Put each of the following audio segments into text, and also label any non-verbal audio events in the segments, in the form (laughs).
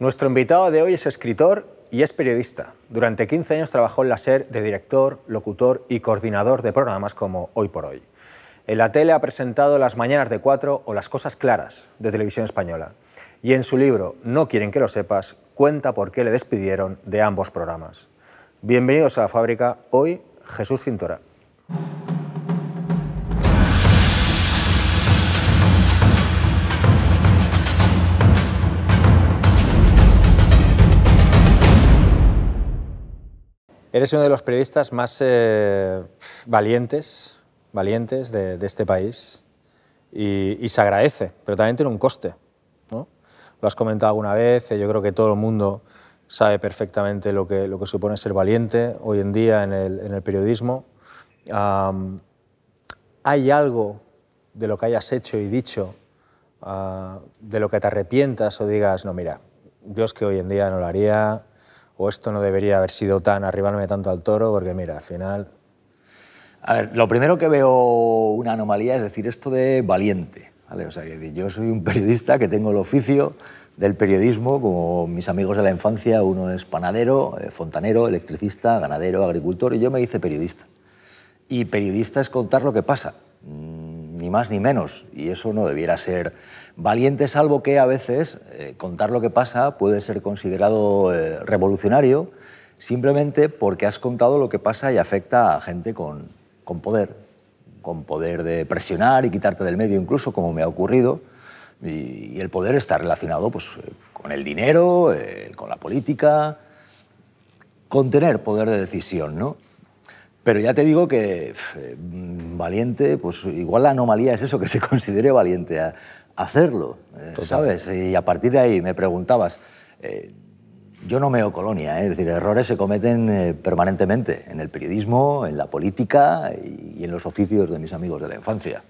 Nuestro invitado de hoy es escritor y es periodista. Durante 15 años trabajó en la SER de director, locutor y coordinador de programas como Hoy por Hoy. En la tele ha presentado Las Mañanas de Cuatro o Las Cosas Claras de Televisión Española. Y en su libro No quieren que lo sepas, cuenta por qué le despidieron de ambos programas. Bienvenidos a la fábrica. Hoy, Jesús Cintora. Eres uno de los periodistas más eh, valientes, valientes de, este país y, se agradece, pero también tiene un coste. Lo has comentado alguna vez, eh, yo creo que todo el mundo sabe perfectamente lo que, supone ser valiente hoy en día en el, periodismo. ¿Hay algo de lo que hayas hecho y dicho, ah, de lo que te arrepientas o digas, no, mira, Dios que hoy en día no lo haría, o esto no debería haber sido tan arribarme tanto al toro, porque mira, al final... A ver, lo primero que veo una anomalía es decir esto de valiente. ¿vale? O sea, yo soy un periodista que tengo el oficio del periodismo, como mis amigos de la infancia, uno es panadero, eh, fontanero, electricista, ganadero, agricultor, y yo me hice periodista. Y periodista es contar lo que pasa, ni más ni menos, y eso no debiera ser valiente, salvo que a veces eh, contar lo que pasa puede ser considerado eh, revolucionario simplemente porque has contado lo que pasa y afecta a gente con, poder, con poder de presionar y quitarte del medio incluso, como me ha ocurrido, y, el poder está relacionado pues, eh, con el dinero, con la política, con tener poder de decisión, ¿no? Pero ya te digo que eh, mm, valiente, pues igual la anomalía es eso, que se (laughs) considere valiente a hacerlo, eh, ¿sabes? Y a partir de ahí me preguntabas, eh, yo no meo colonia, es decir, errores se cometen permanentemente en el periodismo, en la política y en los oficios de mis amigos de la infancia.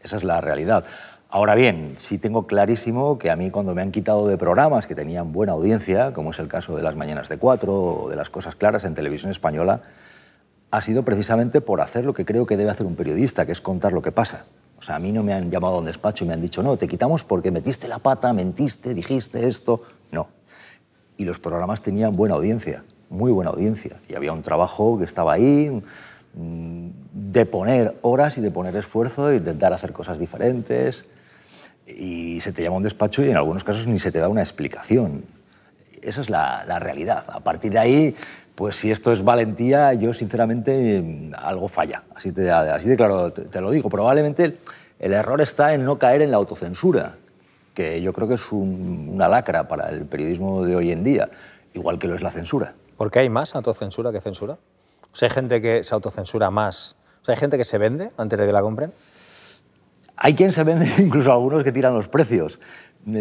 Esa es la realidad. Ahora bien, sí tengo clarísimo que a mí cuando me han quitado de programas que tenían buena audiencia, como es el caso de las Mañanas de Cuatro o de las Cosas Claras en Televisión Española, ha sido precisamente por hacer lo que creo que debe hacer un periodista, que es contar lo que pasa. O sea, a mí no me han llamado a un despacho y me han dicho, no, te quitamos porque metiste la pata, mentiste, dijiste esto. No. Y los programas tenían buena audiencia, muy buena audiencia. Y había un trabajo que estaba ahí mm, de poner horas y de poner esfuerzo y intentar hacer cosas diferentes. Y se te llama a un despacho y en algunos casos ni se te da una explicación. Esa es la realidad. A partir de ahí pues si esto es valentía, yo sinceramente mm, algo falla. Así, te, así de claro te, lo digo. Probablemente el error está en no caer en la autocensura, que yo creo que es una lacra para el periodismo de hoy en día, igual que lo es la censura. ¿Por qué hay más autocensura que censura? O sea, hay gente que se autocensura más. O sea, hay gente que se vende antes de que la compren. Hay quien se vende, (laughs) incluso algunos que tiran los precios.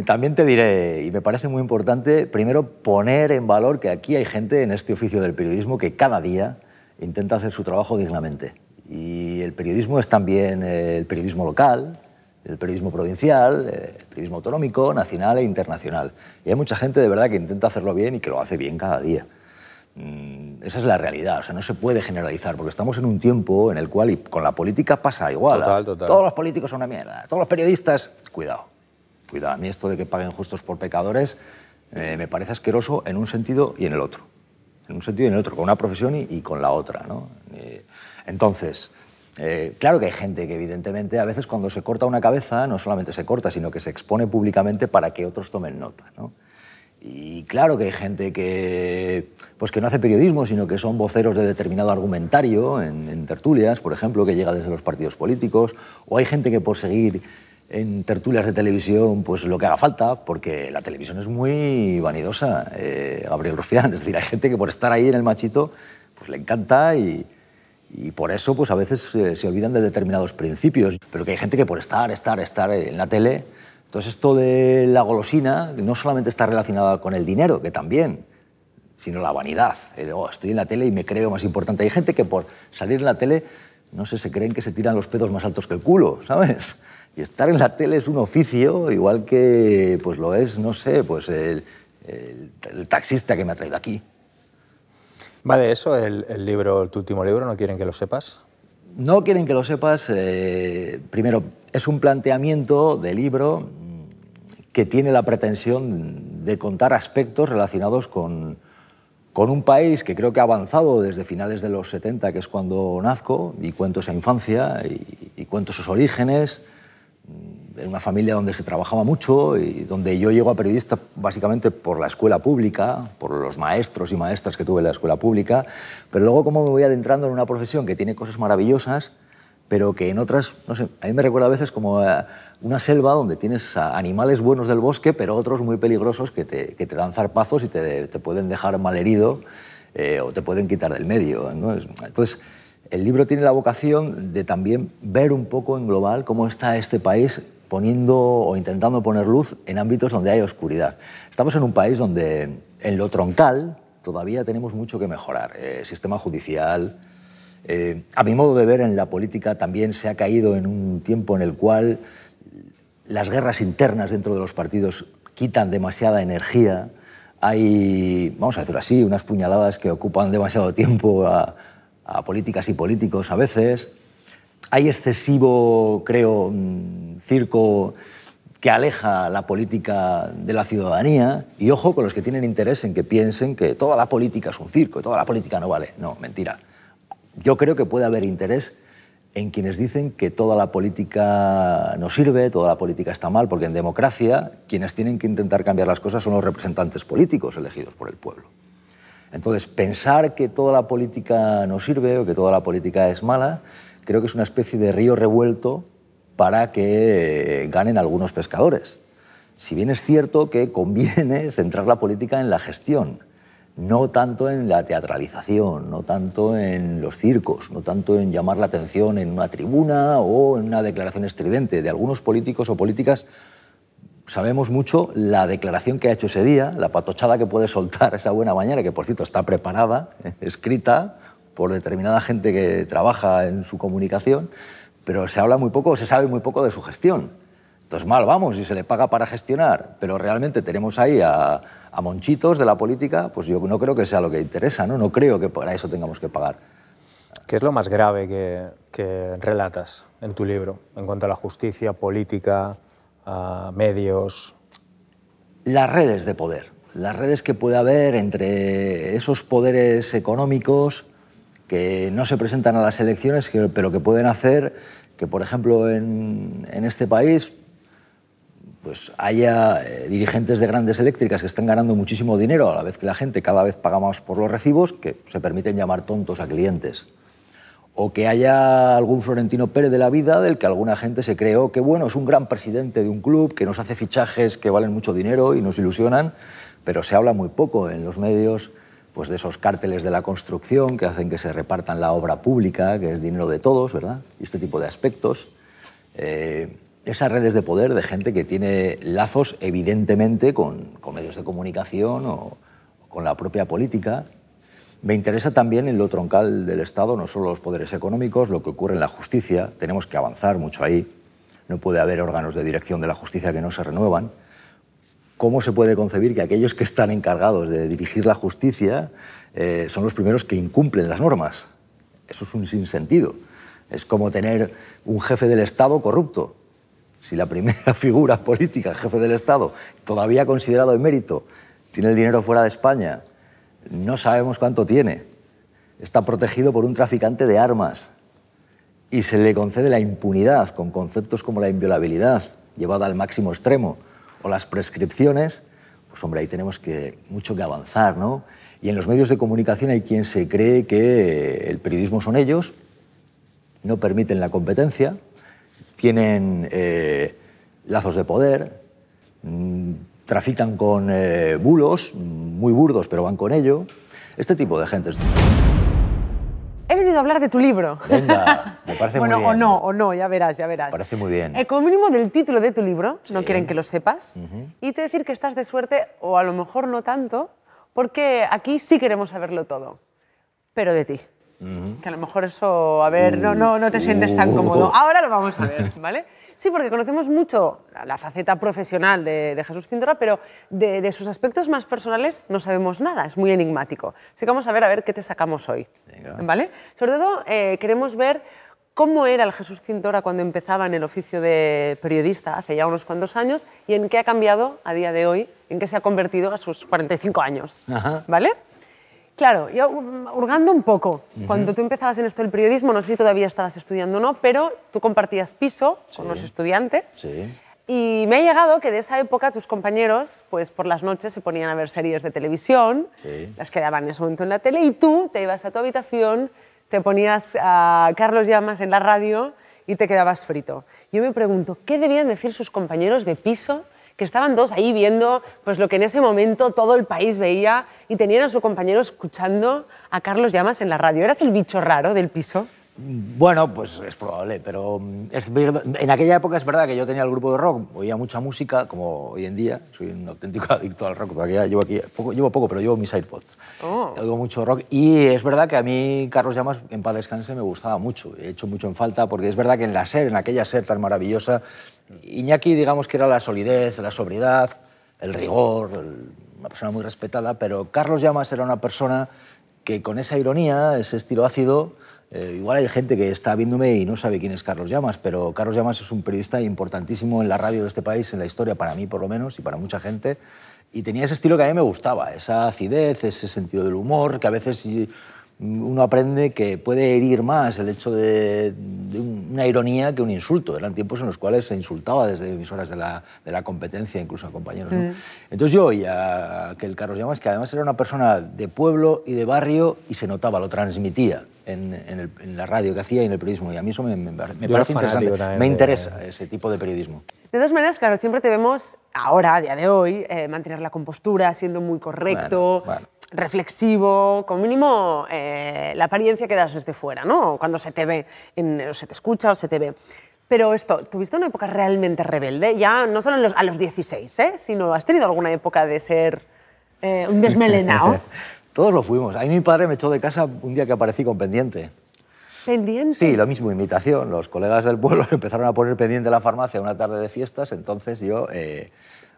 También te diré, y me parece muy importante, primero poner en valor que aquí hay gente en este oficio del periodismo que cada día intenta hacer su trabajo dignamente. Y el periodismo es también eh, el periodismo local, el periodismo provincial, eh, el periodismo autonómico, nacional e internacional. Y hay mucha gente de verdad que intenta hacerlo bien y que lo hace bien cada día. Mm, esa es la realidad, o sea, no se puede generalizar, porque estamos en un tiempo en el cual, y con la política pasa igual. Todos los políticos son una mierda, todos los periodistas, cuidado. Cuidado, a mí esto de que paguen justos por pecadores eh, me parece asqueroso en un sentido y en el otro. En un sentido y en el otro, con una profesión y, con la otra. ¿no? Eh, entonces, eh, claro que hay gente que evidentemente a veces cuando se corta una cabeza no solamente se corta, sino que se expone públicamente para que otros tomen nota. ¿no? Y claro que hay gente que, pues que no hace periodismo, sino que son voceros de determinado argumentario en tertulias, por ejemplo, que llega desde los partidos políticos, o hay gente que por seguir en tertulias de televisión pues lo que haga falta, porque la televisión es muy vanidosa, eh, Gabriel Rufián. Es decir, hay gente que por estar ahí en el machito pues le encanta y, por eso pues a veces eh, se olvidan de determinados principios. Pero que hay gente que por estar, estar, estar en la tele... Entonces esto de la golosina no solamente está relacionada con el dinero, que también, sino la vanidad. Oh, estoy en la tele y me creo más importante. Hay gente que por salir en la tele, no sé, se creen que se tiran los pedos más altos que el culo, ¿sabes? Y estar en la tele es un oficio, igual que pues lo es, no sé, pues el, taxista que me ha traído aquí. Vale, eso, el, el, libro, tu último libro, ¿no quieren que lo sepas? No quieren que lo sepas. Eh, primero, es un planteamiento de libro que tiene la pretensión de contar aspectos relacionados con, con un país que creo que ha avanzado desde finales de los 70, que es cuando nazco, y cuento esa infancia, y, y cuento sus orígenes, en una familia donde se trabajaba mucho y donde yo llego a periodista básicamente por la escuela pública, por los maestros y maestras que tuve en la escuela pública, pero luego cómo me voy adentrando en una profesión que tiene cosas maravillosas, pero que en otras, no sé, a mí me recuerda a veces como eh, una selva donde tienes animales buenos del bosque, pero otros muy peligrosos que te, que te dan zarpazos y te, te pueden dejar mal herido eh, o te pueden quitar del medio. Entonces, el libro tiene la vocación de también ver un poco en global cómo está este país poniendo o intentando poner luz en ámbitos donde hay oscuridad. Estamos en un país donde en lo troncal todavía tenemos mucho que mejorar. Eh, el sistema judicial, eh, a mi modo de ver, en la política también se ha caído en un tiempo en el cual las guerras internas dentro de los partidos quitan demasiada energía. Hay, vamos a decirlo así, unas puñaladas que ocupan demasiado tiempo a, a políticas y políticos a veces hay excesivo, creo, mm, circo que aleja la política de la ciudadanía y ojo con los que tienen interés en que piensen que toda la política es un circo y toda la política no vale. No, mentira. Yo creo que puede haber interés en quienes dicen que toda la política no sirve, toda la política está mal, porque en democracia quienes tienen que intentar cambiar las cosas son los representantes políticos elegidos por el pueblo. Entonces, pensar que toda la política no sirve o que toda la política es mala creo que es una especie de río revuelto para que eh, ganen algunos pescadores. Si bien es cierto que conviene (laughs) centrar la política en la gestión, no tanto en la teatralización, no tanto en los circos, no tanto en llamar la atención en una tribuna o en una declaración estridente. De algunos políticos o políticas sabemos mucho la declaración que ha hecho ese día, la patochada que puede soltar (laughs) esa buena mañana, que por cierto está preparada, (laughs) escrita, por determinada gente que trabaja en su comunicación, pero se habla muy poco, se sabe muy poco de su gestión. Entonces, mal, vamos, y se le paga para gestionar, pero realmente tenemos ahí a, monchitos de la política, pues yo no creo que sea lo que interesa, ¿no? No creo que para eso tengamos que pagar. ¿Qué es lo más grave que, relatas en tu libro en cuanto a la justicia, política, medios? Las redes de poder, las redes que puede haber entre esos poderes económicos que no se presentan a las elecciones, pero que pueden hacer que, por ejemplo, en, este país pues haya eh, dirigentes de grandes eléctricas que están ganando muchísimo dinero, a la vez que la gente cada vez paga más por los recibos, que se permiten llamar tontos a clientes. O que haya algún Florentino Pérez de la vida del que alguna gente se creó que, bueno, es un gran presidente de un club, que nos hace fichajes que valen mucho dinero y nos ilusionan, pero se habla muy poco en los medios pues de esos cárteles de la construcción que hacen que se repartan la obra pública, que es dinero de todos, ¿verdad? Y este tipo de aspectos. Eh, esas redes de poder de gente que tiene lazos evidentemente con, medios de comunicación o, con la propia política. Me interesa también en lo troncal del Estado, no solo los poderes económicos, lo que ocurre en la justicia. Tenemos que avanzar mucho ahí. No puede haber órganos de dirección de la justicia que no se renuevan. ¿cómo se puede concebir que aquellos que están encargados de dirigir la justicia eh, son los primeros que incumplen las normas? Eso es un sinsentido. Es como tener un jefe del Estado corrupto. Si la primera (laughs) figura política, jefe del Estado, todavía considerado de mérito, tiene el dinero fuera de España, no sabemos cuánto tiene, está protegido por un traficante de armas y se le concede la impunidad con conceptos como la inviolabilidad llevada al máximo extremo o las prescripciones, pues hombre, ahí tenemos que, mucho que avanzar, ¿no? Y en los medios de comunicación hay quien se cree que el periodismo son ellos, no permiten la competencia, tienen eh, lazos de poder, mm, trafican con eh, bulos, mm, muy burdos, pero van con ello. Este tipo de gente he venido a hablar de tu libro. Venga, me (laughs) parece muy bien. Bueno, o no, o no, ya verás, ya verás. Me parece muy bien. Eh, mínimo del título de tu libro, no quieren que lo sepas, y te decir que estás de suerte, o a lo mejor no tanto, porque aquí sí queremos saberlo todo, pero de ti. Que a lo mejor eso, a ver, no, no, no te sientes tan uh. cómodo. Ahora lo vamos a ver, ¿vale? (laughs) Sí, porque conocemos mucho la, faceta profesional de, Jesús Cintora, pero de, sus aspectos más personales no sabemos nada, es muy enigmático. Así que vamos a ver a ver qué te sacamos hoy. ¿Vale? Sobre todo eh, queremos ver cómo era el Jesús Cintora cuando empezaba en el oficio de periodista hace ya unos cuantos años y en qué ha cambiado a día de hoy, en qué se ha convertido a sus 45 años. ¿Vale? Claro, yo mm, hurgando un poco, cuando tú empezabas en esto del periodismo, no sé si todavía estabas estudiando o no, pero tú compartías piso con los estudiantes. Sí. Y me ha llegado que de esa época tus compañeros, pues por las noches se ponían a ver series de televisión, las quedaban en ese momento en la tele, y tú te ibas a tu habitación, te ponías a Carlos Llamas en la radio y te quedabas frito. Yo me pregunto, ¿qué debían decir sus compañeros de piso que estaban dos ahí viendo pues, lo que en ese momento todo el país veía y tenían a su compañero escuchando a Carlos Llamas en la radio. ¿Eras el bicho raro del piso? Bueno, pues es probable, pero mm, en aquella época es verdad que yo tenía el grupo de rock, oía mucha música, como hoy en día, soy un auténtico (laughs) adicto al rock, todavía llevo aquí, poco, llevo poco, pero llevo mis AirPods, oh. oigo mucho rock, y es verdad que a mí Carlos Llamas, en paz descanse, me gustaba mucho, he hecho mucho en falta, porque es verdad que en la SER, en aquella SER tan maravillosa, Iñaki, digamos que era la solidez, la sobriedad, el rigor, una persona muy respetada, pero Carlos Llamas era una persona que con esa ironía, ese estilo ácido, eh, igual hay gente que está viéndome y no sabe quién es Carlos Llamas, pero Carlos Llamas es un periodista importantísimo en la radio de este país, en la historia, para mí por lo menos, y para mucha gente. Y tenía ese estilo que a mí me gustaba, esa acidez, ese sentido del humor, que a veces uno aprende que puede herir más el hecho de, una ironía que un insulto. Eran tiempos en los cuales se insultaba desde emisoras de la, competencia, incluso a compañeros. Entonces yo oía a el Carlos Llamas, que además era una persona de pueblo y de barrio, y se notaba, lo transmitía. En, la radio que hacía y en el periodismo. Y a mí eso me, parece interesante. Me interesa ese tipo de periodismo. De dos maneras, claro, siempre te vemos ahora, a día de hoy, eh, mantener la compostura, siendo muy correcto reflexivo, como mínimo eh, la apariencia que das desde fuera, ¿no? Cuando se te ve, o se te escucha o se te ve. Pero esto, ¿tuviste una época realmente rebelde? Ya no solo los, a los 16, ¿eh? sino has tenido alguna época de ser eh, un desmelenado. (laughs) Todos lo fuimos. A mí mi padre me echó de casa un día que aparecí con pendiente. ¿Pendiente? Sí, lo mismo, imitación. Los colegas del pueblo (laughs) empezaron a poner pendiente la farmacia una tarde de fiestas, entonces yo... Eh,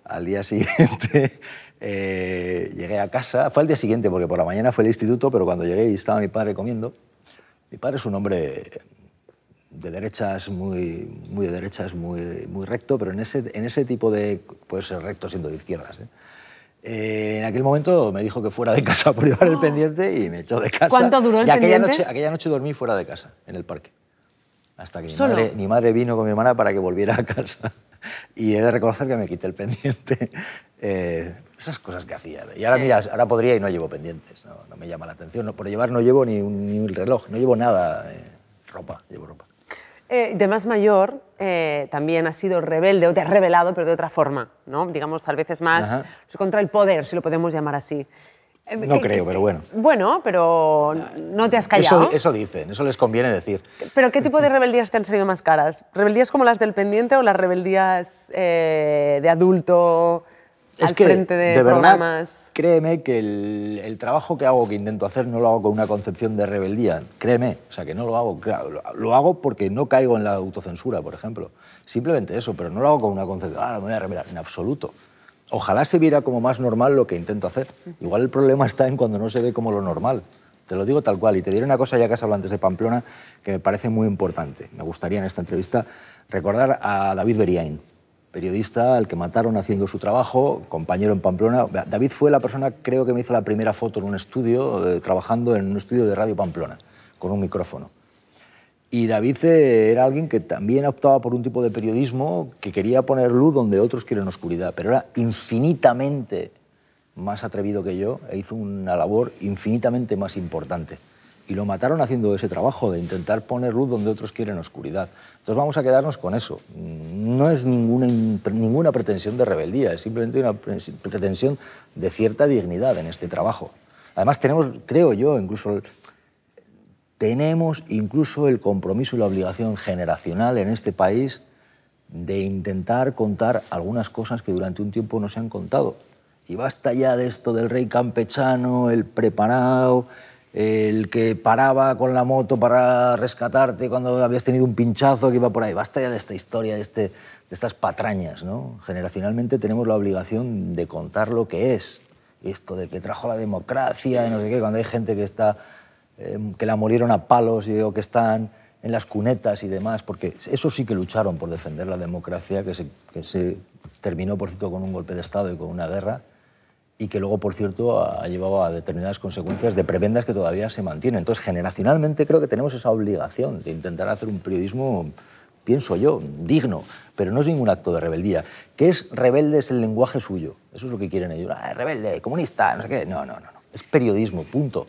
al día siguiente (laughs) eh, llegué a casa, fue al día siguiente porque por la mañana fue el instituto, pero cuando llegué y estaba mi padre comiendo, mi padre es un hombre de derechas, muy, muy de derechas, muy, muy recto, pero en ese, en ese tipo de... puede ser recto siendo de izquierdas. ¿eh? Eh, en aquel momento me dijo que fuera de casa por llevar el oh. pendiente y me echó de casa. ¿Cuánto duró el aquella pendiente? Noche, aquella noche dormí fuera de casa, en el parque. Hasta que mi madre, vino con mi hermana para que volviera a casa. (laughs) y he de reconocer que me quité el pendiente. (laughs) Eh, esas cosas que hacía. Y ahora, ahora podría y no llevo pendientes, no, me llama la atención. por llevar no llevo ni un, ni reloj, no llevo nada, eh, ropa, llevo ropa. Eh, de más mayor, también ha sido rebelde, o te has revelado, pero de otra forma, ¿no? Digamos, vez es más contra el poder, si lo podemos llamar así. Eh, no creo, pero bueno. Bueno, pero no te has callado. Eso, eso, dicen, eso les conviene decir. ¿Pero qué tipo de rebeldías te han salido más caras? ¿Rebeldías como las del pendiente o las rebeldías eh, de adulto al frente de, programas? créeme que el, trabajo que hago, que intento hacer, no lo hago con una concepción de rebeldía. Créeme, o sea, que no lo hago. Lo hago porque no caigo en la autocensura, por ejemplo. Simplemente eso, pero no lo hago con una concepción, ah, rebeldía en absoluto. Ojalá se viera como más normal lo que intento hacer. Igual el problema está en cuando no se ve como lo normal. Te lo digo tal cual. Y te diré una cosa, ya que has hablado antes de Pamplona, que me parece muy importante. Me gustaría en esta entrevista recordar a David Beriain, periodista al que mataron haciendo su trabajo, compañero en Pamplona. David fue la persona, creo que me hizo la primera foto en un estudio, eh, trabajando en un estudio de Radio Pamplona, con un micrófono. Y David eh, era alguien que también optaba por un tipo de periodismo que quería poner luz donde otros quieren oscuridad, pero era infinitamente más atrevido que yo e hizo una labor infinitamente más importante. Y lo mataron haciendo ese trabajo de intentar poner luz donde otros quieren oscuridad. Entonces vamos a quedarnos con eso. No es ninguna, ninguna pretensión de rebeldía, es simplemente una pretensión de cierta dignidad en este trabajo. Además tenemos, creo yo, incluso tenemos incluso el compromiso y la obligación generacional en este país de intentar contar algunas cosas que durante un tiempo no se han contado. Y basta ya de esto del rey campechano, el preparado, el que paraba con la moto para rescatarte cuando habías tenido un pinchazo que iba por ahí. Basta ya de esta historia, de, este, de estas patrañas. ¿no? Generacionalmente tenemos la obligación de contar lo que es. Esto de que trajo la democracia, de no sé qué, cuando hay gente que está Em, que la murieron a palos y, digo que están en las cunetas y demás, porque eso sí que lucharon por defender la democracia, que se, que se terminó, por cierto, con un golpe de Estado y con una guerra, y que luego, por cierto, ha, llevado a determinadas consecuencias de prebendas que todavía se mantienen. Entonces, generacionalmente creo que tenemos esa obligación de intentar hacer un periodismo, pienso yo, digno, pero no es ningún acto de rebeldía. Que es rebelde es el lenguaje suyo, eso es lo que quieren ellos. Ah, rebelde, comunista, no sé qué. No, no, no, no. es periodismo, punto.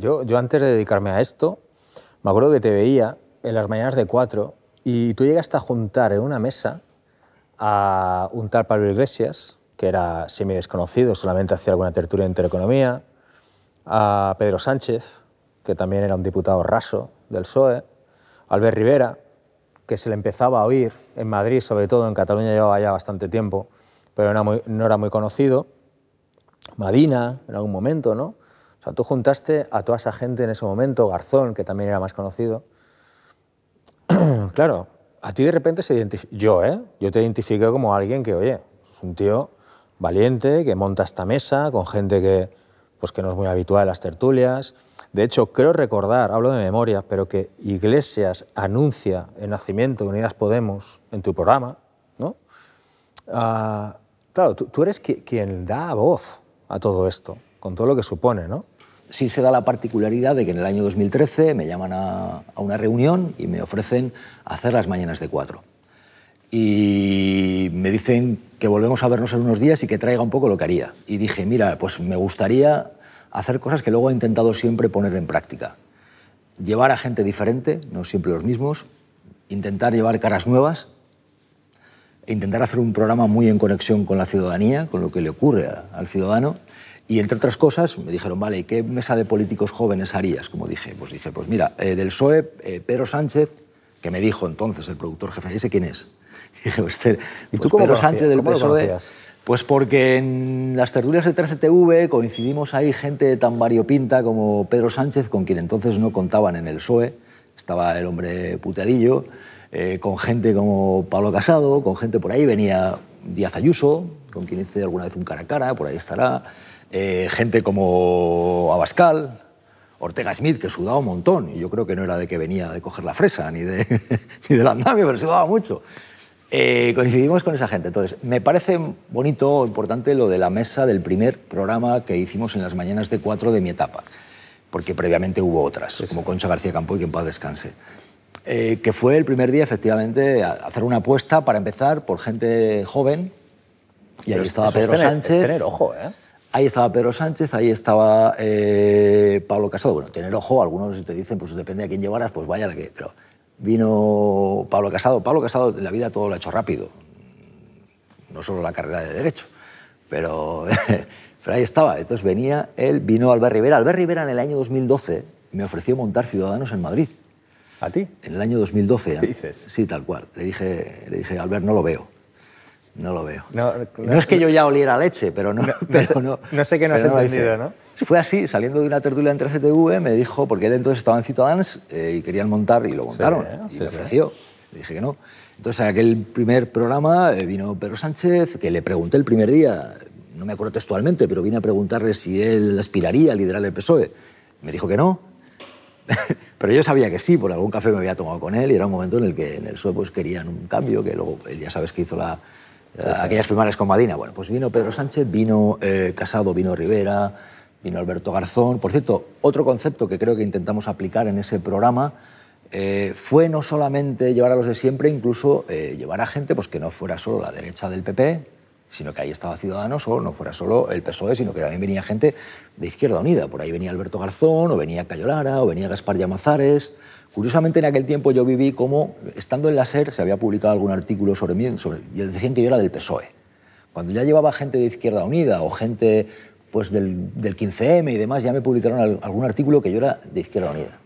Yo, antes de dedicarme a esto, me acuerdo que te veía en las mañanas de cuatro y tú llegaste a juntar en una mesa a un tal Pablo Iglesias, que era semi desconocido, solamente hacía alguna tertulia en Intereconomía, a Pedro Sánchez, que también era un diputado raso del PSOE, Albert Rivera, que se le empezaba a oír en Madrid, sobre todo en Cataluña llevaba ya bastante tiempo, pero no era muy, no era muy conocido, Madina en algún momento, ¿no? O sea, tú juntaste a toda esa gente en ese momento, Garzón, que también era más conocido. (clears throat) claro, a ti de repente se identifica. Yo, ¿eh? Yo te identifico como alguien que, oye, es un tío valiente, que monta esta mesa con gente que, pues, que no es muy habitual en las tertulias. De hecho, creo recordar, hablo de memoria, pero que Iglesias anuncia el nacimiento de Unidas Podemos en tu programa, ¿no? Ah, claro, tú, eres quien da voz a todo esto con todo lo que supone, ¿no? Sí se da la particularidad de que en el año 2013 me llaman a, una reunión y me ofrecen hacer las mañanas de cuatro. Y me dicen que volvemos a vernos en unos días y que traiga un poco lo que haría. Y dije, mira, pues me gustaría hacer cosas que luego he intentado siempre poner en práctica. Llevar a gente diferente, no siempre los mismos, intentar llevar caras nuevas, e intentar hacer un programa muy en conexión con la ciudadanía, con lo que le ocurre al ciudadano y entre otras cosas me dijeron, vale, ¿y qué mesa de políticos jóvenes harías? Como dije, pues dije, pues mira, eh, del PSOE, eh, Pedro Sánchez, que me dijo entonces el productor jefe, ¿ese quién es? (laughs) dije, pues, este, ¿y pues tú cómo Pedro Sánchez del PSOE? Pues porque en las tertulias de 13TV coincidimos ahí gente tan variopinta como Pedro Sánchez, con quien entonces no contaban en el PSOE, estaba el hombre puteadillo, eh, con gente como Pablo Casado, con gente por ahí venía Díaz Ayuso, con quien hice alguna vez un cara a cara, por ahí estará. Eh, gente como Abascal, Ortega Smith, que sudaba un montón, y yo creo que no era de que venía de coger la fresa ni, de, (laughs) ni la andamio, pero sudaba mucho. Eh, coincidimos con esa gente. Entonces, me parece bonito, importante lo de la mesa del primer programa que hicimos en las mañanas de cuatro de mi etapa, porque previamente hubo otras, como Concha García Campo y que en paz descanse. Eh, que fue el primer día, efectivamente, hacer una apuesta para empezar por gente joven. Y ahí estaba Pedro Sánchez. ojo, ¿eh? Ahí estaba Pedro Sánchez, ahí estaba eh, Pablo Casado. Bueno, tener ojo, algunos te dicen, pues depende a quién llevaras, pues vaya la que. Pero vino Pablo Casado. Pablo Casado en la vida todo lo ha hecho rápido, no solo la carrera de Derecho, pero, (laughs) pero ahí estaba. Entonces venía él, vino Albert Rivera. Albert Rivera en el año 2012 me ofreció montar Ciudadanos en Madrid. ¿A ti? En el año 2012. ¿eh? ¿Qué dices? Sí, tal cual. Le dije, le dije, Albert, no lo veo. No lo veo. No, es que yo ya oliera leche, pero no. no (laughs) sé, no, qué no has entendido, ¿no? Fue así, saliendo de una tertulia entre CTV, me dijo, porque él entonces estaba en Ciudadanos eh, y querían montar, y lo montaron, ah, y le ofreció. Le dije que no. Entonces, en aquel primer programa eh, vino Pedro Sánchez, que le pregunté el primer día, no me acuerdo textualmente, pero vine a preguntarle si él aspiraría a liderar el PSOE. Me dijo que no. (laughs) pero yo sabía que sí, por algún café me había tomado con él y era un momento en el que en el PSOE pues, querían un cambio, que luego él ya sabes que hizo la aquellas primarias con Madina. Bueno, pues vino Pedro Sánchez, vino eh, Casado, vino Rivera, vino Alberto Garzón. Por cierto, otro concepto que creo que intentamos aplicar en ese programa eh, fue no solamente llevar a los de siempre, incluso eh, llevar a gente pues, que no fuera solo la derecha del PP, sino que ahí estaba Ciudadanos, o no fuera solo el PSOE, sino que también venía gente de Izquierda Unida. Por ahí venía Alberto Garzón, o venía Cayolara, o venía Gaspar Llamazares. Curiosamente, en aquel tiempo yo viví como, estando en la SER, se había publicado algún artículo sobre mí, y decían que yo era del PSOE. Cuando ya llevaba gente de Izquierda Unida o gente pues, del, del 15M y demás, ya me publicaron algún artículo que yo era de Izquierda Unida.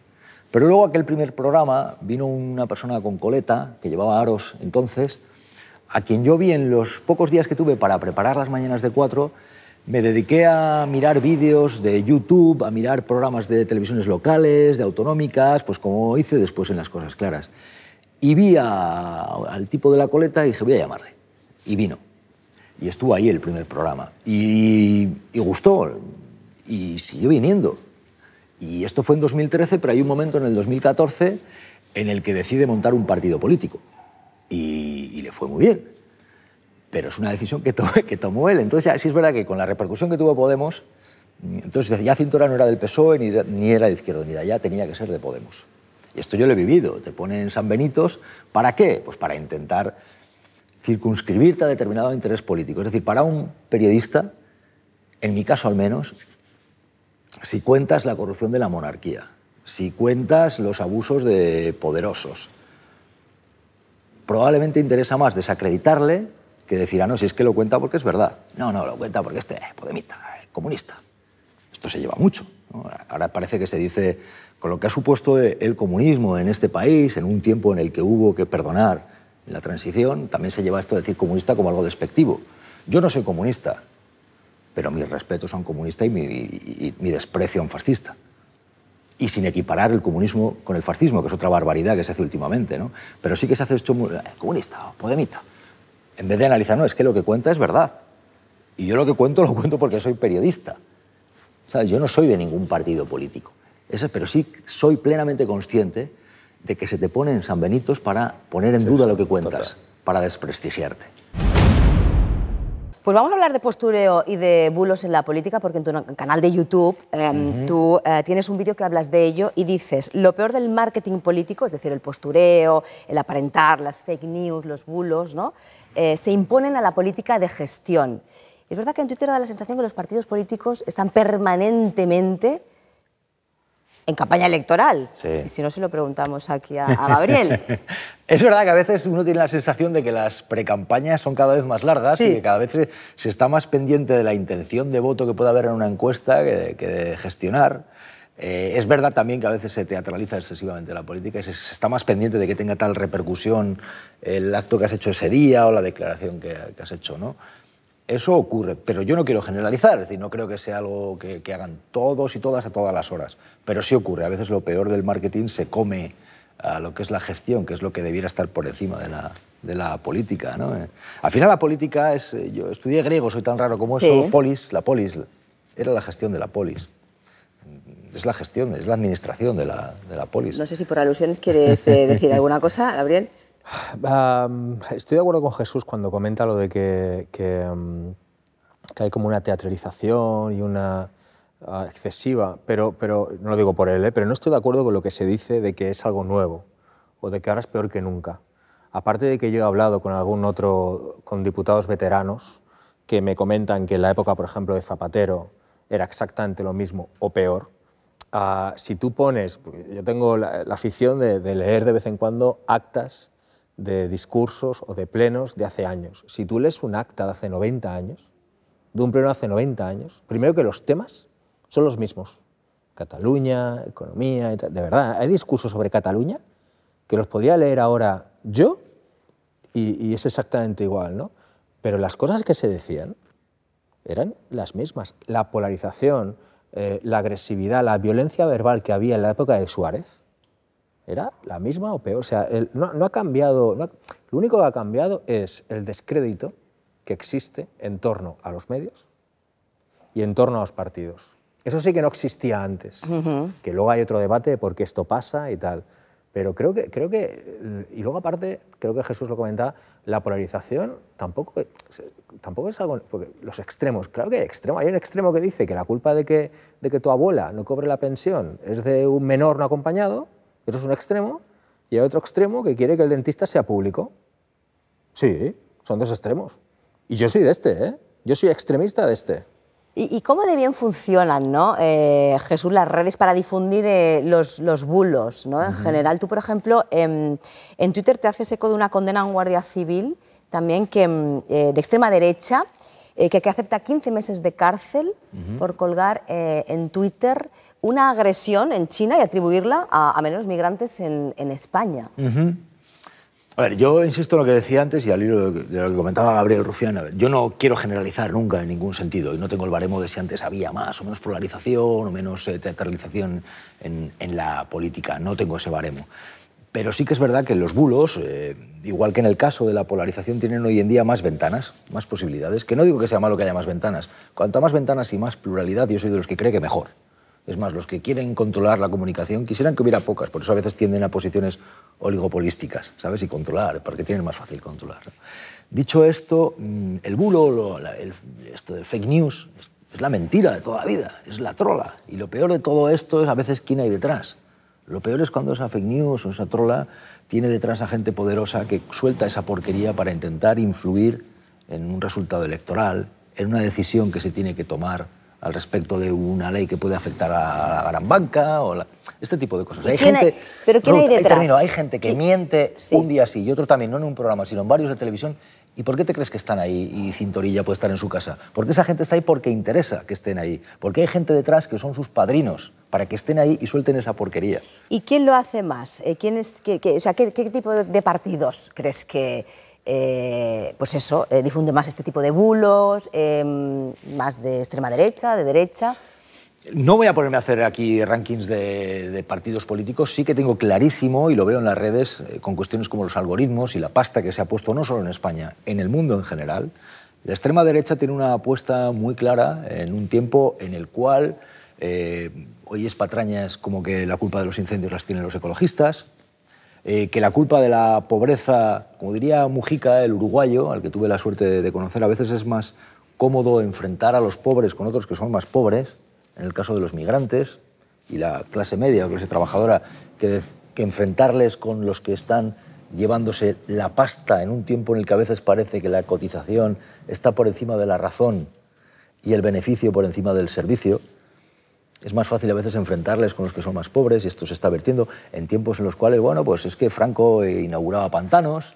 Pero luego aquel primer programa vino una persona con coleta, que llevaba aros entonces, a quien yo vi en los pocos días que tuve para preparar las mañanas de cuatro, me dediqué a mirar vídeos de YouTube, a mirar programas de televisiones locales, de autonómicas, pues como hice después en Las Cosas Claras. Y vi al tipo de la coleta y dije, voy a llamarle. Y vino. Y estuvo ahí el primer programa. Y, gustó. Y siguió viniendo. Y esto fue en 2013, pero hay un momento en el 2014 en el que decide montar un partido político. y le fue muy bien pero es una decisión que, tomó él. Entonces, sí es verdad que con la repercusión que tuvo Podemos, entonces ya Cintura no era del PSOE ni, era de Izquierda ni de ya tenía que ser de Podemos. Y esto yo lo he vivido. Te ponen San Benitos, ¿para qué? Pues para intentar circunscribirte a determinado interés político. Es decir, para un periodista, en mi caso al menos, si cuentas la corrupción de la monarquía, si cuentas los abusos de poderosos, probablemente interesa más desacreditarle que decir, ah, no, si es que lo cuenta porque es verdad. No, no, lo cuenta porque este podemita, eh, comunista. Esto se lleva mucho. Ahora parece que se dice, con lo que ha supuesto el comunismo en este país, en un tiempo en el que hubo que perdonar la transición, también se lleva esto de decir comunista como algo despectivo. Yo no soy comunista, pero mis respetos a un comunista y mi, desprecio a un fascista y sin equiparar el comunismo con el fascismo, que es otra barbaridad que se hace últimamente, ¿no? Pero sí que se hace esto eh, comunista o podemita en vez de analizar, no, es que lo que cuenta es verdad. Y yo lo que cuento (laughs) lo cuento porque soy periodista. O sea, yo no soy de ningún partido político. Eso, pero sí soy plenamente consciente de que se te pone San Benitos para poner en duda lo que cuentas, para desprestigiarte. Pues vamos a hablar de postureo y de bulos en la política, porque en tu canal de YouTube em, tú eh, tienes un vídeo que hablas de ello y dices, lo peor del marketing político, es decir, el postureo, el aparentar, las fake news, los bulos, ¿no? Eh, se imponen a la política de gestión. Es verdad que en Twitter da la sensación que los partidos políticos están permanentemente en campaña electoral. si no, se lo preguntamos aquí a, Gabriel. (laughs) es verdad que a veces uno tiene la sensación de que las precampañas son cada vez más largas y que cada vez se, está más pendiente de la intención de voto que pueda haber en una encuesta que, de gestionar. Eh, es verdad también que a veces se teatraliza excesivamente la política y se, está más pendiente de que tenga tal repercusión el acto que has hecho ese día o la declaración que, que has hecho, ¿no? Eso ocurre, pero yo no quiero generalizar, es decir, no creo que sea algo que, hagan todos y todas a todas las horas, pero sí ocurre. A veces lo peor del marketing se come a lo que es la gestión, que es lo que debiera estar por encima de la, política. ¿no? Eh, al final la política es, eh, yo estudié griego, soy tan raro como eso, polis, la polis, era la gestión de la polis es la gestión, es la administración de la, de la polis. No sé si por alusiones quieres eh, decir alguna cosa, Gabriel estoy de acuerdo con Jesús cuando comenta lo de que, hay como una teatralización y una ah, excesiva, pero, pero no lo digo por él, ¿eh? pero no estoy de acuerdo con lo que se dice de que es algo nuevo o de que ahora es peor que nunca. Aparte de que yo he hablado con algún otro, con diputados veteranos que me comentan que en la época, por ejemplo, de Zapatero era exactamente lo mismo o peor, ah, si tú pones, pues, yo tengo la, afición de, de, leer de vez en cuando actas de discursos o de plenos de hace años. Si tú lees un acta de hace 90 años, de un pleno hace 90 años, primero que los temas son los mismos. Cataluña, economía, de verdad, hay discursos sobre Cataluña que los podía leer ahora yo y, es exactamente igual, ¿no? Pero las cosas que se decían eran las mismas. La polarización, eh, la agresividad, la violencia verbal que había en la época de Suárez, era la misma o peor. O sea, no, ha cambiado, lo único que ha cambiado es el descrédito que existe en torno a los medios y en torno a los partidos. Eso sí que no existía antes, que luego hay otro debate de por qué esto pasa y tal. Pero creo que, creo que, y luego aparte, creo que Jesús lo comentaba, la polarización tampoco, tampoco es algo, porque los extremos, claro que hay extremos, hay un extremo que dice que la culpa de que, de que tu abuela no cobre la pensión es de un menor no acompañado, eso es un extremo. Y hay otro extremo que quiere que el dentista sea público. Sí, son dos extremos. Y yo soy de este, ¿eh? Yo soy extremista de este. ¿Y, cómo de bien funcionan, ¿no? Eh, Jesús, las redes para difundir eh, los, bulos, ¿no? En general, tú, por ejemplo, em, en Twitter te haces eco de una condena a un guardia civil también que, em, eh, de extrema derecha que, que acepta 15 meses de cárcel por colgar en Twitter una agresión en China y atribuirla a, menos migrantes en, España. A ver, yo insisto en lo que decía antes y al hilo de lo que comentaba Gabriel Rufián. yo no quiero generalizar nunca en ningún sentido y no tengo el baremo de si antes había más o menos polarización o menos eh, teatralización en, la política. No tengo ese baremo. Pero sí que es verdad que los bulos, eh, igual que en el caso de la polarización, tienen hoy en día más ventanas, más posibilidades. Que no digo que sea malo que haya más ventanas. Cuanto más ventanas y más pluralidad, yo soy de los que cree que mejor. Es más, los que quieren controlar la comunicación quisieran que hubiera pocas, por eso a veces tienden a posiciones oligopolísticas, ¿sabes? Y controlar, porque tienen más fácil controlar. Dicho esto, mm, el bulo, esto de fake news, es la mentira de toda la vida, es la trola. Y lo peor de todo esto es a veces quién hay detrás. Lo peor es cuando esa fake news o esa trola tiene detrás a gente poderosa que suelta esa porquería para intentar influir en un resultado electoral, en una decisión que se tiene que tomar al respecto de una ley que puede afectar a, la gran banca o este tipo de cosas. Hay gente, pero ¿quién hay detrás? hay gente que miente un día sí y otro también, no en un programa, sino en varios de televisión. ¿Y por qué te crees que están ahí y Cintorilla puede estar en su casa? Porque esa gente está ahí porque interesa que estén ahí. Porque hay gente detrás que son sus padrinos para que estén ahí y suelten esa porquería. ¿Y quién lo hace más? Eh, ¿Quién es, qué, o sea, ¿Qué tipo de partidos crees que, eh, pues eso, eh, difunde más este tipo de bulos, eh, más de extrema derecha, de derecha. No voy a ponerme a hacer aquí rankings de, partidos políticos, sí que tengo clarísimo, y lo veo en las redes, con cuestiones como los algoritmos y la pasta que se ha puesto no solo en España, en el mundo en general, la extrema derecha tiene una apuesta muy clara en un tiempo en el cual hoy es patrañas como que la culpa de los incendios las tienen los ecologistas, eh, que la culpa de la pobreza, como diría Mujica, el uruguayo, al que tuve la suerte de conocer, a veces es más cómodo enfrentar a los pobres con otros que son más pobres, en el caso de los migrantes y la clase media, o clase trabajadora, que enfrentarles con los que están llevándose la pasta en un tiempo en el que a veces parece que la cotización está por encima de la razón y el beneficio por encima del servicio es más fácil a veces enfrentarles con los que son más pobres y esto se está vertiendo en tiempos en los cuales, bueno, pues es que Franco inauguraba pantanos,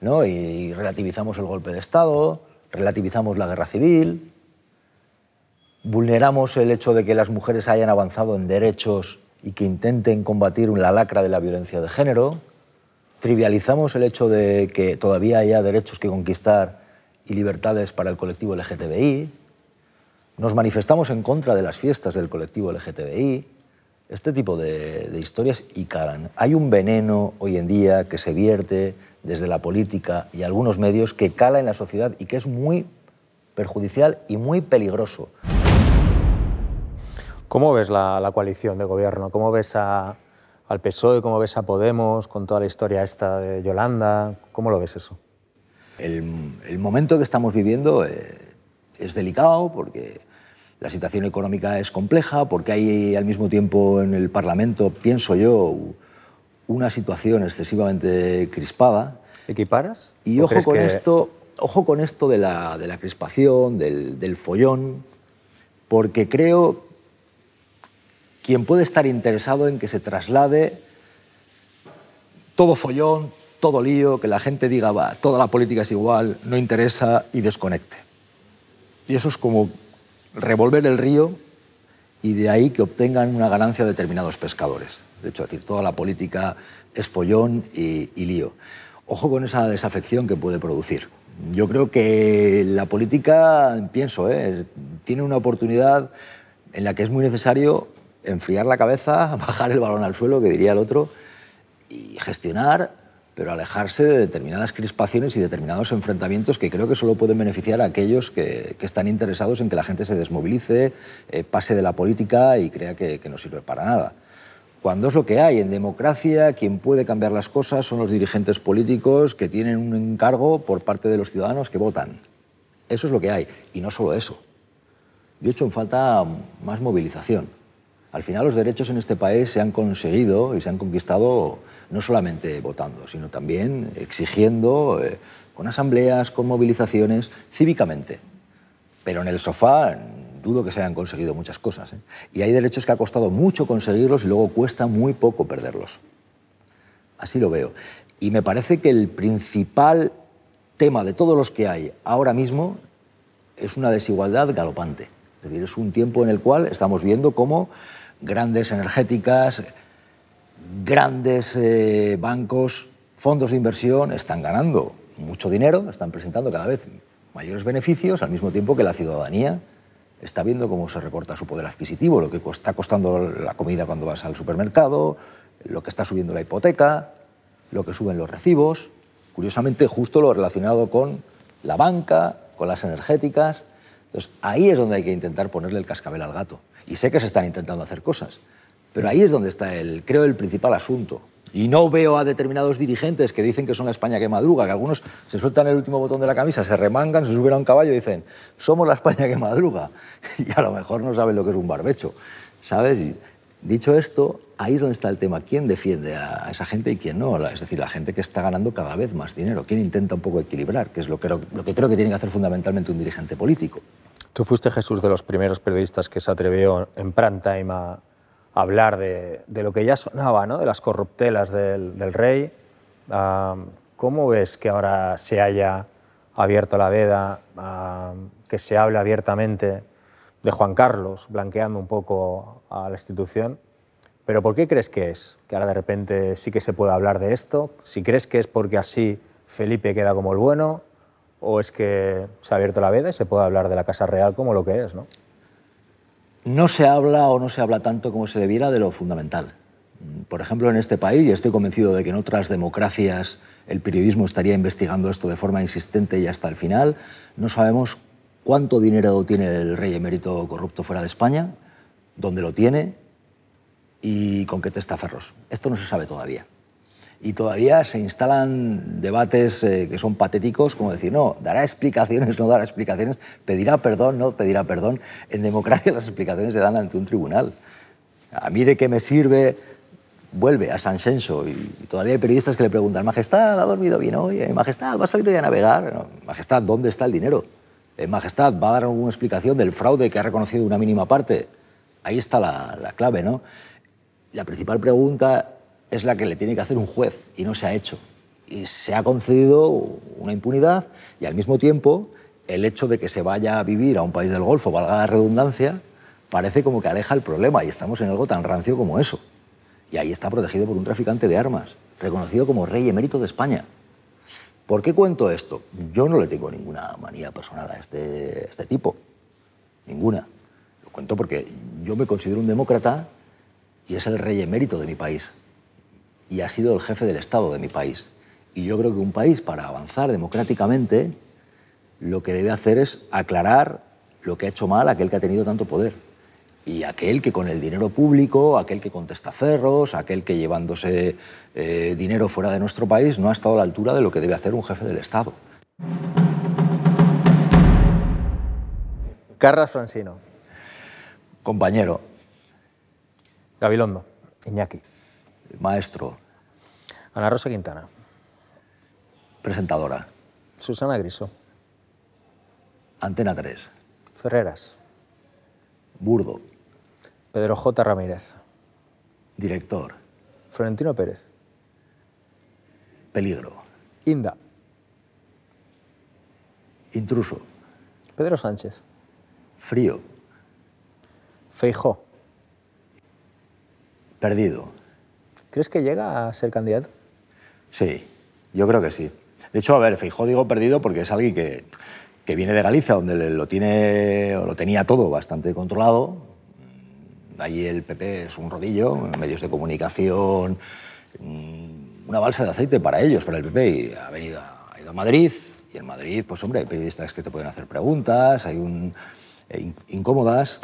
¿no? Y relativizamos el golpe de Estado, relativizamos la guerra civil, vulneramos el hecho de que las mujeres hayan avanzado en derechos y que intenten combatir la lacra de la violencia de género, trivializamos el hecho de que todavía haya derechos que conquistar y libertades para el colectivo LGTBI, nos manifestamos en contra de las fiestas del colectivo LGTBI, este tipo de, historias y calan. Hay un veneno hoy en día que se vierte desde la política y algunos medios que cala en la sociedad y que es muy perjudicial y muy peligroso. ¿Cómo ves la, coalición de gobierno? ¿Cómo ves al PSOE? ¿Cómo ves a Podemos con toda la historia esta de Yolanda? ¿Cómo lo ves eso? El, momento que estamos viviendo eh, es delicado porque la situación económica es compleja, porque hay al mismo tiempo en el Parlamento, pienso yo, una situación excesivamente crispada. ¿Equiparas? Y ojo con, esto, ojo con esto de la, de la crispación, del, del, follón, porque creo quien puede estar interesado en que se traslade todo follón, todo lío, que la gente diga, va, toda la política es igual, no interesa y desconecte. Y eso es como revolver el río y de ahí que obtengan una ganancia determinados pescadores. De hecho, es decir, toda la política es follón y, lío. Ojo con esa desafección que puede producir. Yo creo que la política, pienso, ¿eh? tiene una oportunidad en la que es muy necesario enfriar la cabeza, (laughs) bajar el balón al suelo, que diría el otro, y gestionar pero alejarse de determinadas crispaciones y determinados enfrentamientos que creo que solo pueden beneficiar a aquellos que, están interesados en que la gente se desmovilice, eh, pase de la política y crea que, no sirve para nada. Cuando es lo que hay, en democracia quien puede cambiar las cosas son los dirigentes políticos que tienen un encargo por parte de los ciudadanos que votan. Eso es lo que hay, y no solo eso. Yo echo hecho en falta más movilización. Al final los derechos en este país se han conseguido y se han conquistado no solamente votando, sino también exigiendo eh, con asambleas, con movilizaciones, cívicamente. Pero en el sofá dudo que se hayan conseguido muchas cosas. ¿eh? Y hay derechos que ha costado mucho conseguirlos y luego cuesta muy poco perderlos. Así lo veo. Y me parece que el principal tema de todos los que hay ahora mismo es una desigualdad galopante. Es decir, es un tiempo en el cual estamos viendo cómo grandes energéticas, grandes eh, bancos, fondos de inversión están ganando mucho dinero, están presentando cada vez mayores beneficios, al mismo tiempo que la ciudadanía está viendo cómo se reporta su poder adquisitivo, lo que está costando la comida cuando vas al supermercado, lo que está subiendo la hipoteca, lo que suben los recibos. Curiosamente, justo lo relacionado con la banca, con las energéticas. Entonces, ahí es donde hay que intentar ponerle el cascabel al gato. Y sé que se están intentando hacer cosas. Pero ahí es donde está, el, creo, el principal asunto. Y no veo a determinados dirigentes que dicen que son la España que madruga, que algunos se sueltan el último botón de la camisa, se remangan, se suben a un caballo y dicen, somos la España que madruga. (laughs) Y a lo mejor no saben lo que es un barbecho, ¿sabes? dicho esto, ahí es donde está el tema. ¿Quién defiende a esa gente y quién no? Es decir, la gente que está ganando cada vez más dinero. ¿Quién intenta un poco equilibrar? Que es lo que, lo que creo que tiene que hacer fundamentalmente un dirigente político. Tú fuiste, Jesús, de los primeros periodistas que se atrevió en prime time a hablar de, de lo que ya sonaba, ¿no? de las corruptelas del, del rey. ¿Cómo ves que ahora se haya abierto la veda, que se hable abiertamente de Juan Carlos, blanqueando un poco a la institución? Pero ¿por qué crees que es? Que ahora de repente sí que se puede hablar de esto. Si crees que es porque así Felipe queda como el bueno, o es que se ha abierto la veda y se puede hablar de la Casa Real como lo que es, ¿no? no se habla o no se habla tanto como se debiera de lo fundamental. Por ejemplo, en este país, y estoy convencido de que en otras democracias el periodismo estaría investigando esto de forma insistente y hasta el final, no sabemos cuánto dinero tiene el rey emérito corrupto fuera de España, dónde lo tiene y con qué testaferros. Esto no se sabe todavía y todavía se instalan debates eh, que son patéticos, como decir, no, dará explicaciones, no dará explicaciones, pedirá perdón, no pedirá perdón. En democracia las explicaciones se dan ante un tribunal. ¿A mí de qué me sirve? Vuelve a San Censo y todavía hay periodistas que le preguntan, Majestad, ¿ha dormido bien hoy? Eh, Majestad, ¿va a salir hoy a navegar? Majestad, ¿dónde está el dinero? Eh, Majestad, ¿va a dar alguna explicación del fraude que ha reconocido una mínima parte? Ahí está la clave, ¿no? La principal pregunta es la que le tiene que hacer un juez y no se ha hecho. Y se ha concedido una impunidad y al mismo tiempo el hecho de que se vaya a vivir a un país del Golfo, valga la redundancia, parece como que aleja el problema y estamos en algo tan rancio como eso. Y ahí está protegido por un traficante de armas, reconocido como rey emérito de España. ¿Por qué cuento esto? Yo no le tengo ninguna manía personal a este, este tipo. Ninguna. Lo cuento porque yo me considero un demócrata y es el rey emérito de mi país y ha sido el jefe del Estado de mi país. Y yo creo que un país, para avanzar democráticamente, lo que debe hacer es aclarar lo que ha hecho mal aquel que ha tenido tanto poder. Y aquel que con el dinero público, aquel que contesta cerros, aquel que llevándose eh, dinero fuera de nuestro país, no ha estado a la altura de lo que debe hacer un jefe del Estado. Carras Francino. Compañero. Gabilondo. Iñaki. Maestro. Ana Rosa Quintana. Presentadora. Susana Griso. Antena 3. Ferreras. Burdo. Pedro J. Ramírez. Director. Florentino Pérez. Peligro. Inda. Intruso. Pedro Sánchez. Frío. Feijó. Perdido. ¿Crees que llega a ser candidato? Sí, yo creo que sí. De hecho, a ver, fijo digo perdido porque es alguien que, viene de Galicia, donde lo, tiene, lo tenía todo bastante controlado. Allí el PP es un rodillo, medios de comunicación, mm, una balsa de aceite para ellos, para el PP. Y ha, venido, ido a Madrid, y en Madrid, pues hombre, hay periodistas que te pueden hacer preguntas, hay un, eh, incómodas.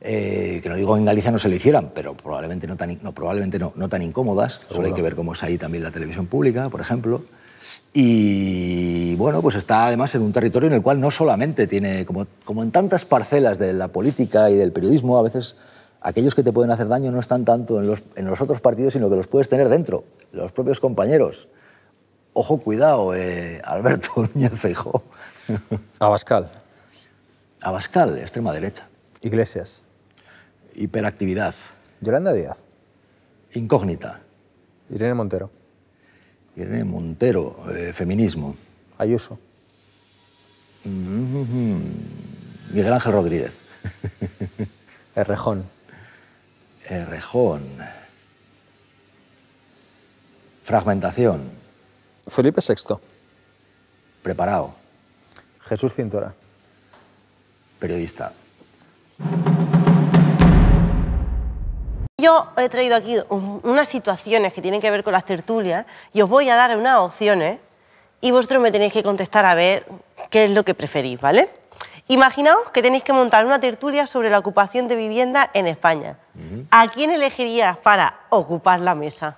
Eh, que no digo en Galicia no se le hicieran, pero probablemente no tan, probablemente no, no tan incómodas. Solo hay que ver cómo es ahí también la televisión pública, por ejemplo. Y bueno, pues está además en un territorio en el cual no solamente tiene, como, como en tantas parcelas de la política y del periodismo, a veces aquellos que te pueden hacer daño no están tanto en los, en los otros partidos, sino que los puedes tener dentro, los propios compañeros. Ojo, cuidado, eh, Alberto (laughs) Núñez Feijó. Abascal. Abascal, extrema derecha. Iglesias hiperactividad. Yolanda Díaz. Incógnita. Irene Montero. Irene Montero, eh, feminismo. Ayuso. Mm-hmm. Miguel Ángel Rodríguez. (laughs) Errejón. Errejón. Fragmentación. Felipe VI. Preparado. Jesús Cintora. Periodista. Yo he traído aquí unas situaciones que tienen que ver con las tertulias y os voy a dar unas opciones y vosotros me tenéis que contestar a ver qué es lo que preferís, ¿vale? Imaginaos que tenéis que montar una tertulia sobre la ocupación de vivienda en España. ¿A quién elegirías para ocupar la mesa?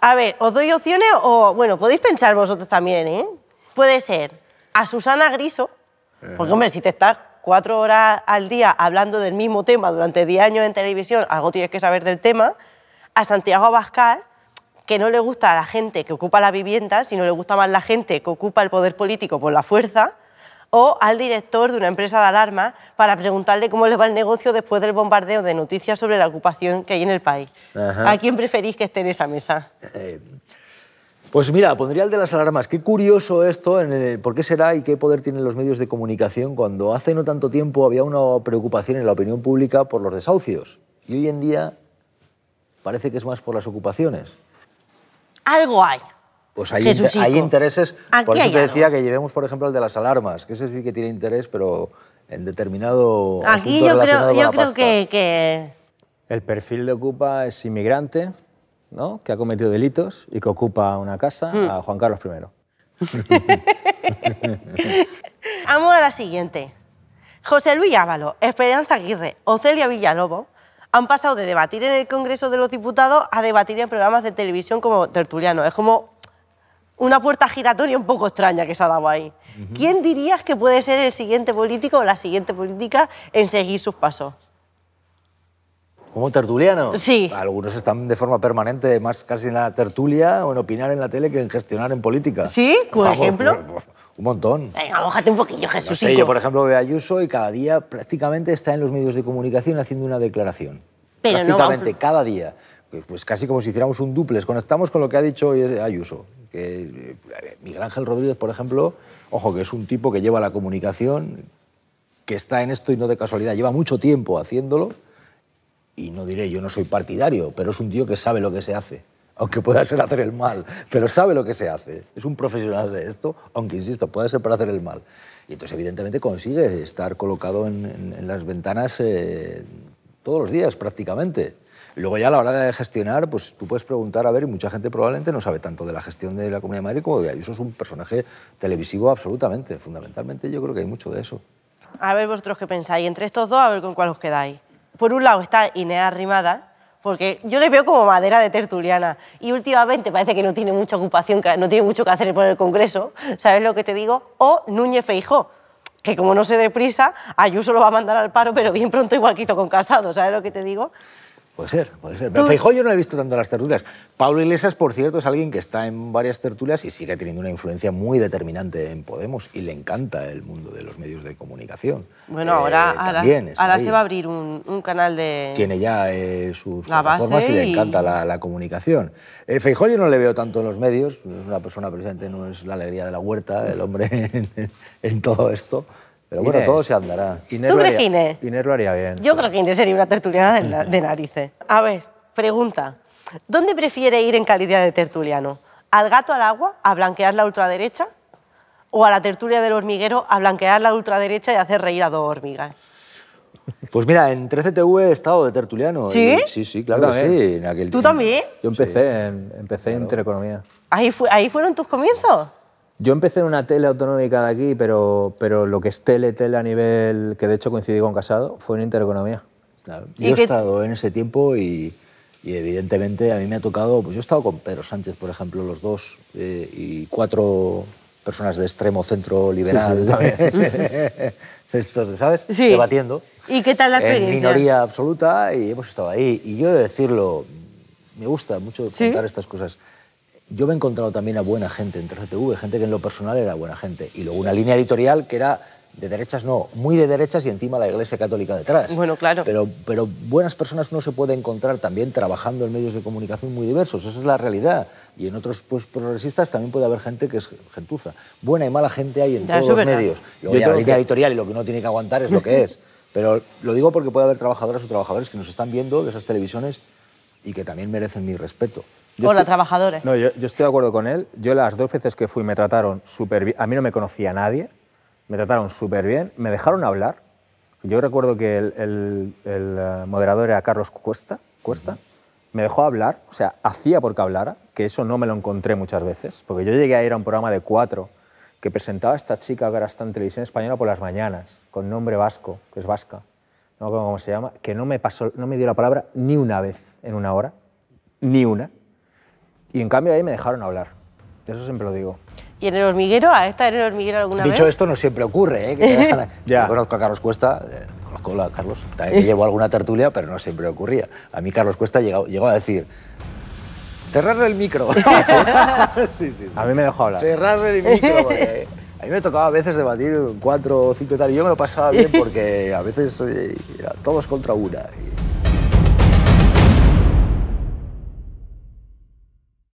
a ver, ¿os doy opciones o, bueno, podéis pensar vosotros también, ¿eh? Puede ser a Susana Griso, porque, hombre, si te estás cuatro horas al día hablando del mismo tema durante diez años en televisión, algo tienes que saber del tema. A Santiago Abascal, que no le gusta a la gente que ocupa la vivienda, sino le gusta más la gente que ocupa el poder político por la fuerza, o al director de una empresa de alarma para preguntarle cómo le va el negocio después del bombardeo de noticias sobre la ocupación que hay en el país. ¿A quién preferís que esté en esa mesa? Eh, pues mira, pondría el de las alarmas. Qué curioso esto, en por qué será y qué poder tienen los medios de comunicación cuando hace no tanto tiempo había una preocupación en la opinión pública por los desahucios. Y hoy en día parece que es más por las ocupaciones. Algo hay. Pues hay, hay intereses. por eso te decía que llevemos, por ejemplo, el de las alarmas, que es decir, que tiene interés, pero en determinado. Aquí yo creo, que. El perfil de Ocupa es inmigrante, ¿no? que ha cometido delitos y que ocupa una casa mm. a Juan Carlos I. (laughs) Vamos a la siguiente. José Luis Ávalo, Esperanza Aguirre o Celia Villalobos han pasado de debatir en el Congreso de los Diputados a debatir en programas de televisión como Tertuliano. Es como una puerta giratoria un poco extraña que se ha dado ahí. ¿Quién dirías que puede ser el siguiente político o la siguiente política en seguir sus pasos? ¿Como tertuliano? Sí. Algunos están de forma permanente, más casi en la tertulia o en opinar en la tele que en gestionar en política. ¿Sí? ¿Por ejemplo? Pues, un montón. Venga, bójate un poquillo, Jesús. yo, por ejemplo, veo a Ayuso y cada día prácticamente está en los medios de comunicación haciendo una declaración. prácticamente, cada día. Pues, pues casi como si hiciéramos un duples. Conectamos con lo que ha dicho Ayuso. Que eh, Miguel Ángel Rodríguez, por ejemplo, ojo, que es un tipo que lleva la comunicación, que está en esto y no de casualidad, lleva mucho tiempo haciéndolo y no diré, yo no soy partidario, pero es un tío que sabe lo que se hace, aunque pueda ser hacer el mal, pero sabe lo que se hace. Es un profesional de esto, aunque, insisto, puede ser para hacer el mal. Y entonces, evidentemente, consigue estar colocado en, las ventanas eh, todos los días prácticamente. Luego ya a la hora de gestionar, pues tú puedes preguntar, a ver, y mucha gente probablemente no sabe tanto de la gestión de la Comunidad de Madrid como de Eso es un personaje televisivo absolutamente, fundamentalmente yo creo que hay mucho de eso. A ver vosotros qué pensáis, entre estos dos, a ver con cuál os quedáis por un lado está Inés Arrimada, porque yo le veo como madera de tertuliana y últimamente parece que no tiene mucha ocupación, no tiene mucho que hacer por el Congreso, ¿sabes lo que te digo? O Núñez Feijó, que como no se deprisa, Ayuso lo va a mandar al paro, pero bien pronto igual quito con Casado, ¿sabes lo que te digo? Puede ser, puede ser. Pero Feijóo yo no le he visto tanto en las tertulias. Pablo Iglesias, por cierto, es alguien que está en varias tertulias y sigue teniendo una influencia muy determinante en Podemos y le encanta el mundo de los medios de comunicación. Bueno, eh, ahora, ahora, se va a abrir un, canal de... Tiene ya eh, sus plataformas y... le encanta la, la comunicación. Eh, Feijóo yo no le veo tanto en los medios, es una persona presente, no es la alegría de la huerta, el hombre (laughs) en, en todo esto. Pero bueno, todo se andará. ¿Tú crees Inés? Inés lo haría bien. Yo creo que Inés sería una tertuliana de, narices. A ver, pregunta. ¿Dónde prefiere ir en calidad de tertuliano? ¿Al gato al agua, a blanquear la ultraderecha? ¿O a la tertulia del hormiguero, a blanquear la ultraderecha y hacer reír a dos hormigas? Pues mira, en 13TV he estado de tertuliano. ¿Sí? sí, sí, claro que sí. ¿Tú también? Yo empecé, en, empecé en ¿Ahí, ¿Ahí fueron tus comienzos? Yo empecé en una tele autonómica de aquí, pero, pero lo que es tele, tele a nivel que de hecho coincidí con Casado, fue en Intereconomía. Yo he estado en ese tiempo y, evidentemente a mí me ha tocado, pues yo he estado con Pedro Sánchez, por ejemplo, los dos, eh, y cuatro personas de extremo centro liberal, sí, (laughs) (laughs) de estos, ¿sabes? Sí. Debatiendo. ¿Y qué tal la experiencia? En minoría absoluta y hemos estado ahí. Y yo de decirlo, me gusta mucho contar estas cosas yo me he encontrado también a buena gente en 3 gente que en lo personal era buena gente. Y luego una línea editorial que era de derechas no, muy de derechas y encima la Iglesia Católica detrás. Bueno, claro. Pero, pero buenas personas no se puede encontrar también trabajando en medios de comunicación muy diversos, esa es la realidad. Y en otros pues, progresistas también puede haber gente que es gentuza. Buena y mala gente hay en todos los medios. la línea editorial y lo que uno tiene que aguantar es lo que es. (laughs) Pero lo digo porque puede haber trabajadoras o trabajadores que nos están viendo de esas televisiones y que también merecen mi respeto. Hola, trabajadores. No, yo, estoy de acuerdo con él. Yo las dos veces que fui me trataron súper bien. A mí no me conocía nadie. Me trataron súper bien. Me dejaron hablar. Yo recuerdo que el, eh, moderador era Carlos Cuesta. Cuesta. Me dejó hablar, o sea, hacía porque hablara, que eso no me lo encontré muchas veces, porque yo llegué a ir a un programa de cuatro que presentaba a esta chica que ahora está en televisión española por las mañanas, con nombre vasco, que es vasca, no me acuerdo cómo se llama, que no me, pasó, no me dio la palabra ni una vez en una hora, ni una. Y en cambio ahí me dejaron hablar. Eso siempre lo digo. ¿Y en el hormiguero? ¿A esta en el hormiguero alguna Dicho esto, no siempre ocurre. ¿eh? (laughs) Yo conozco a Carlos Cuesta, eh, conozco a Carlos, también me llevo alguna tertulia, pero no siempre ocurría. A mí Carlos Cuesta llegó, a decir, cerrarle el micro. (laughs) a mí me dejó hablar. Cerrarle el micro. (laughs) Eh, a mí me tocaba a veces debatir cuatro o cinco y tal, y yo me lo pasaba bien porque a veces eh, era todos contra una. Y...